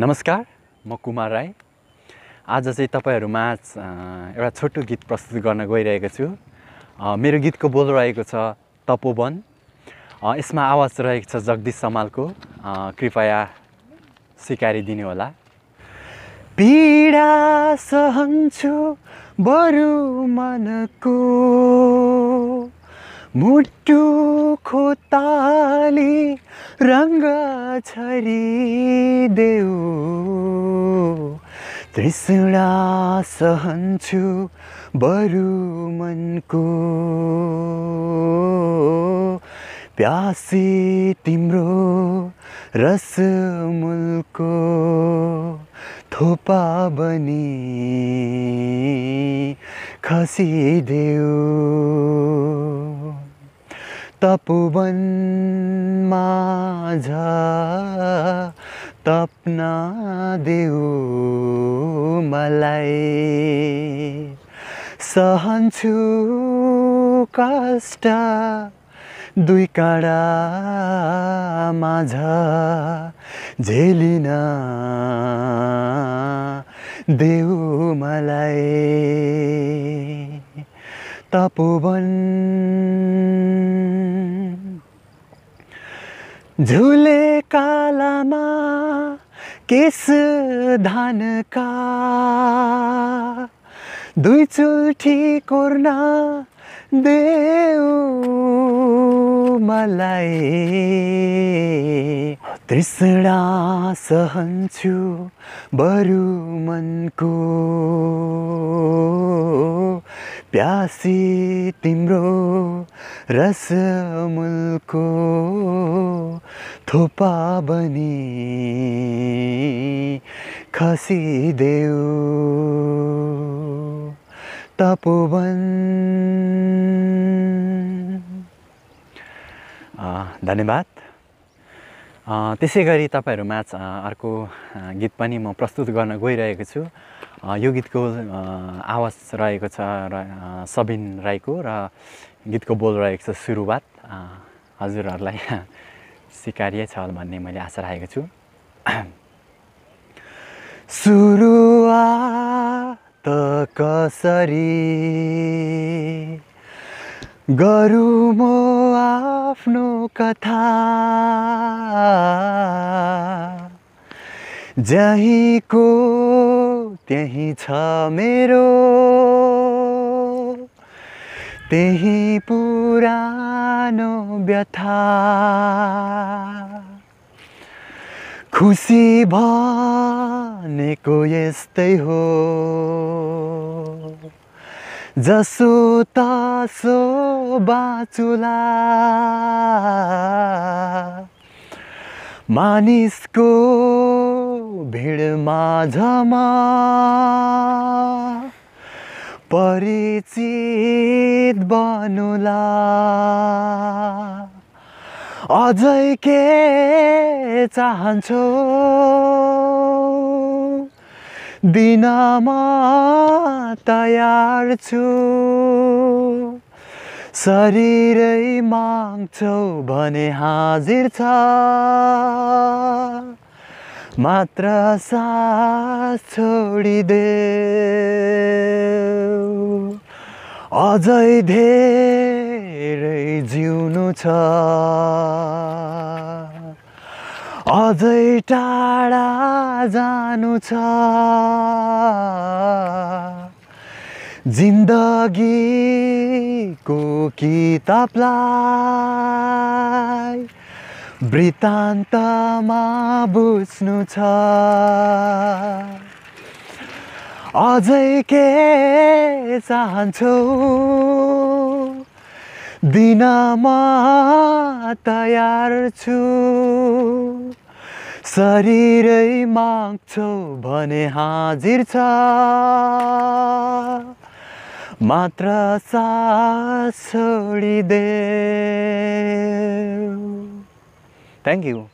नमस्कार म कुमार राई आज चाहिँ तपाईँहरूमा एउटा छोटो गीत प्रस्तुत गर्न गइरहेको छु मेरो गीतको बोल रहेको छ तपोवन यसमा आवाज रहेको छ जगदीश समालको कृपया होला पीडा सहन्छु बरु मनको मुटु खोता रङ्ग छरी देऊ तृष्णा सहन्छु बरु मनको प्यासी तिम्रो रसमुलको थोपा बनी देऊ तपुवन माझ तपना देऊ मलाई सहन्छु कष्ट दुई काँडा माझ झेलिन देऊ मलाई तपोवन झुले कालामा केस धानका दुई चुल्ठी कोर्न देऊ मलाई तृष्णा सहन्छु बरु मनको प्यासी तिम्रो रसमुलको थोपा बनी खसिदेऊ तपोवन धन्यवाद त्यसै गरी तपाईँहरूमा अर्को गीत पनि म प्रस्तुत गर्न गइरहेको छु यो गीतको आवाज रहेको छ र सबिन राईको र गीतको बोल रहेको छ सुरुवात हजुरहरूलाई सिकारिय छ भन्ने मैले आशा राखेको छु सुरुवात कसरी गरौँ आफ्नो कथा को त्यहीँ छ मेरो त्यही पुरानो व्यथा खुसी भनेको यस्तै हो जसो तासो बाचुला मानिसको भिड माझमा परिचित बनुला अझै के चाहन्छु दिनमा तयार छु शरीरै माग्छौ भने हाजिर छ मात्र सास छोडिदे अझै धेरै जिउनु छ अझै टाढा जानु छ जिन्दगीको किताबलाई वृत्तान्तमा बुझ्नु छ अझै के चाहन्छौ म तयार छु शरीरै माग्छौ भने हाजिर छ માત્ર સાસ છોડી દે થેન્ક યુ